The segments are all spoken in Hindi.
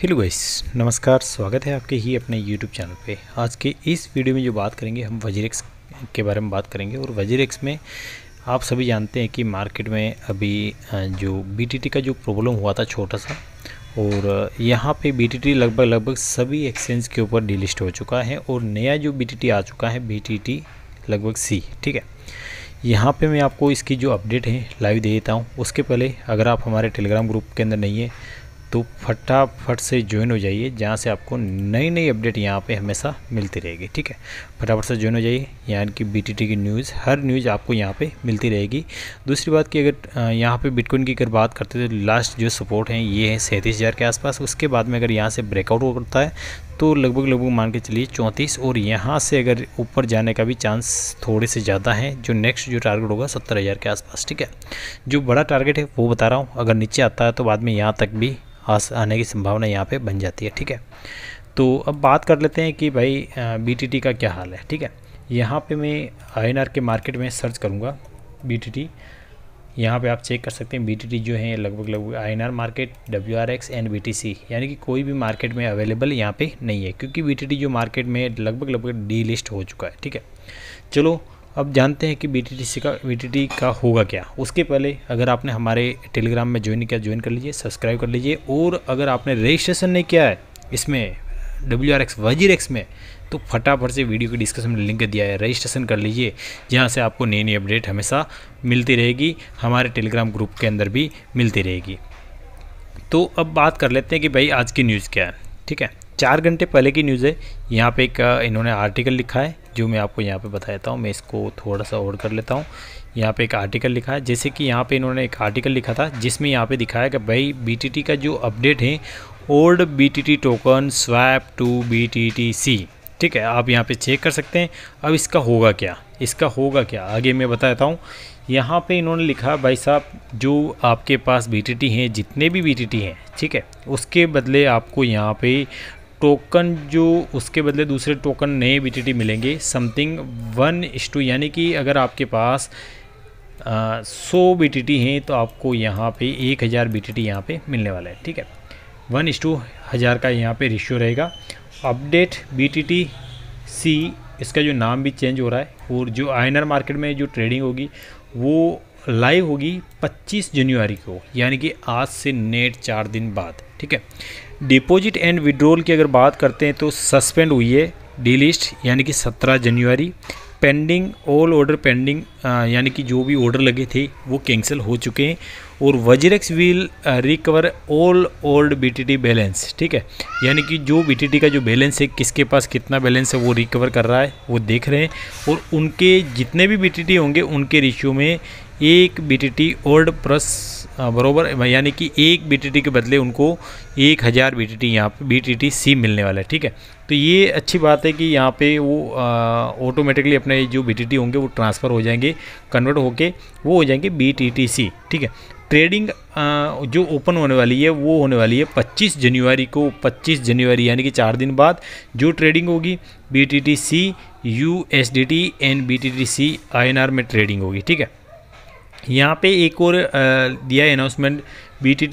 हेलो गाइस नमस्कार स्वागत है आपके ही अपने यूट्यूब चैनल पे आज के इस वीडियो में जो बात करेंगे हम वजीरेक्स के बारे में बात करेंगे और वजीरेक्स में आप सभी जानते हैं कि मार्केट में अभी जो बीटीटी का जो प्रॉब्लम हुआ था छोटा सा और यहाँ पे बीटीटी लगभग लगभग सभी एक्सचेंज के ऊपर डिलिस्ट हो चुका है और नया जो बी आ चुका है बी लगभग सी ठीक है यहाँ पे मैं आपको इसकी जो अपडेट है लाइव दे देता हूँ उसके पहले अगर आप हमारे टेलीग्राम ग्रुप के अंदर नहीं है तो फटाफट से ज्वाइन हो जाइए जहाँ से आपको नई नई अपडेट यहाँ पे हमेशा मिलती रहेगी ठीक है फटाफट से ज्वाइन हो जाइए यहाँ की बीटीटी की न्यूज़ हर न्यूज़ आपको यहाँ पे मिलती रहेगी दूसरी बात की अगर यहाँ पे बिटकॉइन की अगर बात करते हैं तो लास्ट जो सपोर्ट है ये है सैंतीस के आसपास उसके बाद में अगर यहाँ से ब्रेकआउट होता है तो लगभग लगभग मान के चलिए चौंतीस और यहाँ से अगर ऊपर जाने का भी चांस थोड़े से ज़्यादा है जो नेक्स्ट जो टारगेट होगा सत्तर हज़ार के आसपास ठीक है जो बड़ा टारगेट है वो बता रहा हूँ अगर नीचे आता है तो बाद में यहाँ तक भी आने की संभावना यहाँ पे बन जाती है ठीक है तो अब बात कर लेते हैं कि भाई बी का क्या हाल है ठीक है यहाँ पे मैं आई के मार्केट में सर्च करूँगा बी टी टी यहाँ पर आप चेक कर सकते हैं बी जो है लगभग लगभग आई market W R X and B यानी कि कोई भी मार्केट में अवेलेबल यहाँ पे नहीं है क्योंकि बी जो मार्केट में लगभग लगभग डी लिस्ट हो चुका है ठीक है चलो अब जानते हैं कि बी का बी का होगा क्या उसके पहले अगर आपने हमारे टेलीग्राम में ज्वाइन किया ज्वाइन कर लीजिए सब्सक्राइब कर लीजिए और अगर आपने रजिस्ट्रेशन नहीं किया है इसमें W R X WazirX में तो फटाफट से वीडियो के डिस्क्रिप्शन में लिंक दिया है रजिस्ट्रेशन कर लीजिए जहाँ से आपको नई नई अपडेट हमेशा मिलती रहेगी हमारे टेलीग्राम ग्रुप के अंदर भी मिलती रहेगी तो अब बात कर लेते हैं कि भाई आज की न्यूज़ क्या है ठीक है चार घंटे पहले की न्यूज़ है यहाँ पे एक इन्होंने आर्टिकल लिखा है जो मैं आपको यहाँ पे बताता हूँ मैं इसको थोड़ा सा और कर लेता हूँ यहाँ पे एक आर्टिकल लिखा है जैसे कि यहाँ पे इन्होंने एक आर्टिकल लिखा था जिसमें यहाँ पे दिखाया कि भाई बी का जो अपडेट है old T token swap to C ठीक है आप यहाँ पे चेक कर सकते हैं अब इसका होगा क्या इसका होगा क्या आगे मैं बताता हूँ यहाँ पे इन्होंने लिखा भाई साहब जो आपके पास टी हैं जितने भी टी हैं ठीक है उसके बदले आपको यहाँ पे टोकन जो उसके बदले दूसरे टोकन नए बी मिलेंगे समथिंग वन इस टू यानी कि अगर आपके पास सौ बी टी हैं तो आपको यहाँ पे एक हज़ार बी टी टी यहाँ पर मिलने वाला है ठीक है वन इस टू हज़ार का यहाँ पे रेशियो रहेगा update B T T C इसका जो नाम भी चेंज हो रहा है और जो आइनर मार्केट में जो ट्रेडिंग होगी वो लाइव होगी 25 जनवरी को यानी कि आज से नेट चार दिन बाद ठीक है डिपॉजिट एंड विड्रोल की अगर बात करते हैं तो सस्पेंड हुई है डी लिस्ट यानी कि सत्रह जनवरी पेंडिंग ऑल ऑर्डर पेंडिंग यानी कि जो भी ऑर्डर लगे थे वो कैंसिल हो चुके हैं और WazirX will recover all old BTT balance ठीक है यानी कि जो बीटीटी का जो बैलेंस है किसके पास कितना बैलेंस है वो रिकवर कर रहा है वो देख रहे हैं और उनके जितने भी बीटीटी होंगे उनके रिश्यू में एक बी ओल्ड प्लस बरोबर हाँ, यानी कि एक बी के बदले उनको एक हज़ार बी टी यहाँ पर बी सी मिलने वाला है ठीक है तो ये अच्छी बात है कि यहाँ पे वो ऑटोमेटिकली हाँ, अपने जो बी होंगे वो ट्रांसफ़र हो जाएंगे कन्वर्ट होके वो हो जाएंगे बी ठीक है ट्रेडिंग हाँ, जो ओपन होने वाली है वो होने वाली है 25 जनवरी को 25 जनवरी यानी कि चार दिन बाद जो ट्रेडिंग होगी B T T C U S D T and B T T C I N R में ट्रेडिंग होगी ठीक है यहाँ पे एक और दिया announcement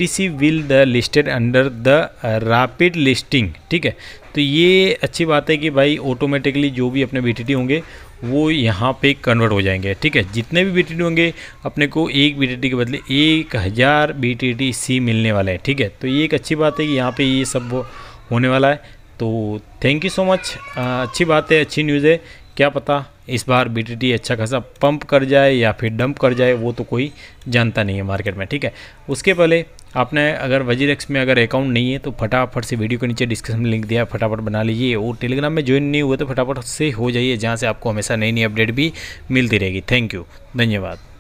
C will the listed under the rapid listing ठीक है तो ये अच्छी बात है कि भाई ऑटोमेटिकली जो भी अपने टी होंगे वो यहाँ पे कन्वर्ट हो जाएंगे ठीक है जितने भी टी होंगे अपने को एक टी के बदले एक हज़ार बी सी मिलने वाला है ठीक है तो ये एक अच्छी बात है कि यहाँ पे ये सब होने वाला है तो थैंक यू सो मच अच्छी बात है अच्छी न्यूज़ है क्या पता इस बार बी अच्छा खासा पंप कर जाए या फिर डंप कर जाए वो तो कोई जानता नहीं है मार्केट में ठीक है उसके पहले आपने अगर वजीरेक्स में अगर अकाउंट नहीं है तो फटाफट से वीडियो के नीचे डिस्क्रिप्शन में लिंक दिया फटाफट बना लीजिए और टेलीग्राम में ज्वाइन नहीं हुए तो फटाफट से हो जाइए जहाँ से आपको हमेशा नई नई अपडेट भी मिलती रहेगी थैंक यू धन्यवाद